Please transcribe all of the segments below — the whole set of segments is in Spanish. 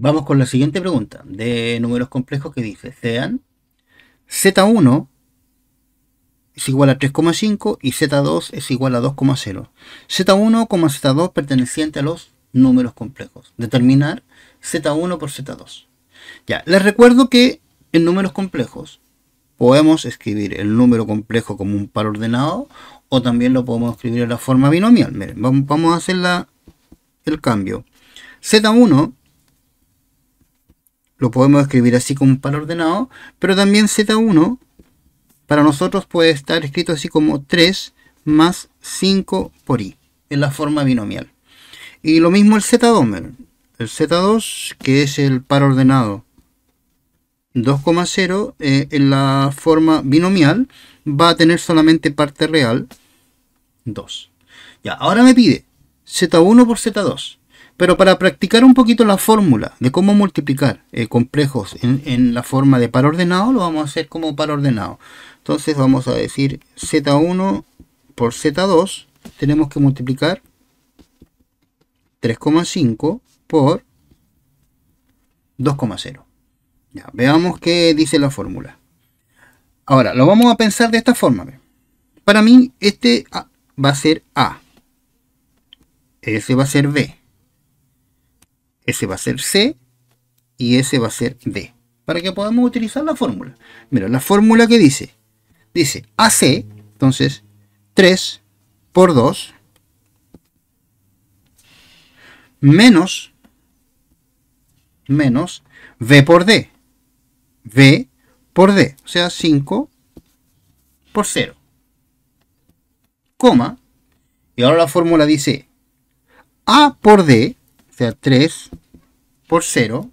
Vamos con la siguiente pregunta de números complejos que dice, sean Z1 es igual a 3,5 y Z2 es igual a 2,0. Z1, Z2 perteneciente a los números complejos. Determinar Z1 por Z2. Ya, les recuerdo que en números complejos podemos escribir el número complejo como un par ordenado o también lo podemos escribir en la forma binomial. Miren, vamos a hacer el cambio. Z1 lo podemos escribir así como un par ordenado, pero también Z1 para nosotros puede estar escrito así como 3 más 5 por i, en la forma binomial. Y lo mismo el Z2, el Z2 que es el par ordenado 2,0 eh, en la forma binomial va a tener solamente parte real 2. Ya, ahora me pide Z1 por Z2. Pero para practicar un poquito la fórmula de cómo multiplicar eh, complejos en, la forma de par ordenado, lo vamos a hacer como par ordenado. Entonces vamos a decir Z1 por Z2 tenemos que multiplicar 3,5 por 2,0. Ya, veamos qué dice la fórmula. Ahora, lo vamos a pensar de esta forma. Para mí, este va a ser A. Ese va a ser B ese va a ser C y ese va a ser D. Para que podamos utilizar la fórmula. Mira, la fórmula que dice. Dice AC, entonces 3 por 2 menos menos B por D. B por D, o sea, 5 por 0. Coma. Y ahora la fórmula dice A por D sea 3 por 0,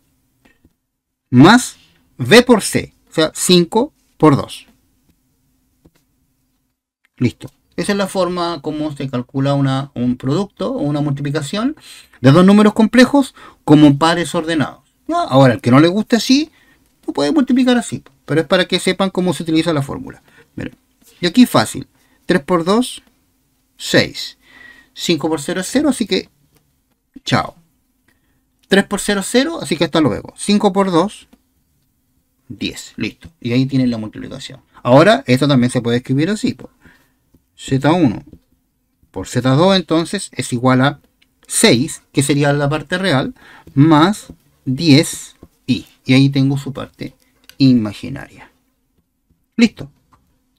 más B por C, o sea 5 por 2. Listo. Esa es la forma como se calcula un producto o una multiplicación de dos números complejos como pares ordenados. Ahora, el que no le guste así, lo puede multiplicar así. Pero es para que sepan cómo se utiliza la fórmula. Y aquí fácil. 3 por 2, 6. 5 por 0 es 0, así que chao. 3 por 0, 0, así que hasta luego. 5 por 2, 10. Listo. Y ahí tienen la multiplicación. Ahora, esto también se puede escribir así. Por Z1 por Z2 entonces es igual a 6, que sería la parte real, más 10i. Y ahí tengo su parte imaginaria. Listo.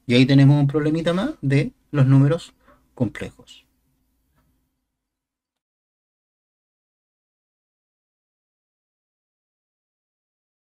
Y ahí tenemos un problemita más de los números complejos.